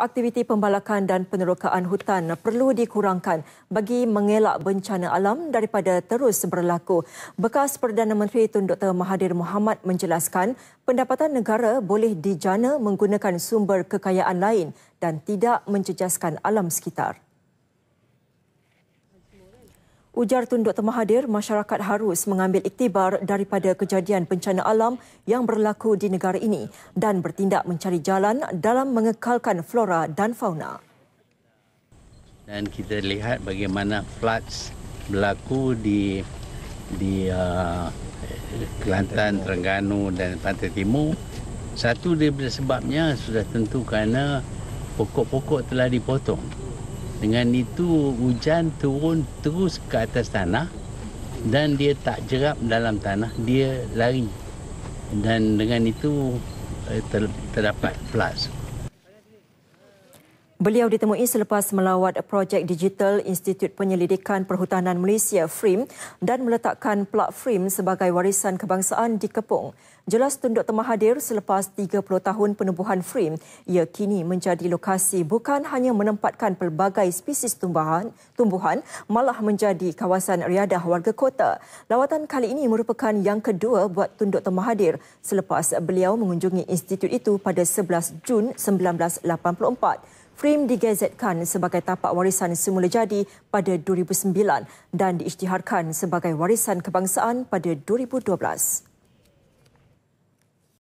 aktiviti pembalakan dan penerokaan hutan perlu dikurangkan bagi mengelak bencana alam daripada terus berlaku. Bekas Perdana Menteri Tun Dr. Mahathir Mohamad menjelaskan pendapatan negara boleh dijana menggunakan sumber kekayaan lain dan tidak mencecaskan alam sekitar. Ujar Tun Dr. Mahathir, masyarakat harus mengambil iktibar daripada kejadian bencana alam yang berlaku di negara ini dan bertindak mencari jalan dalam mengekalkan flora dan fauna. Dan kita lihat bagaimana floods berlaku di di uh, Kelantan, Terengganu dan Pantai Timur. Satu daripada sebabnya sudah tentu kerana pokok-pokok telah dipotong. Dengan itu hujan turun terus ke atas tanah dan dia tak jerap dalam tanah, dia lari. Dan dengan itu eh, terdapat plus. Beliau ditemui selepas melawat projek digital Institut Penyelidikan Perhutanan Malaysia FRIM dan meletakkan plak FRIM sebagai warisan kebangsaan di Kepung. Jelas Tunduk Temahadir selepas 30 tahun penubuhan FRIM, ia kini menjadi lokasi bukan hanya menempatkan pelbagai spesies tumbuhan, tumbuhan malah menjadi kawasan riadah warga kota. Lawatan kali ini merupakan yang kedua buat Tunduk Temahadir selepas beliau mengunjungi institut itu pada 11 Jun 1984. Frame digazetkan sebagai tapak warisan semula jadi pada 2009 dan diisytiharkan sebagai warisan kebangsaan pada 2012.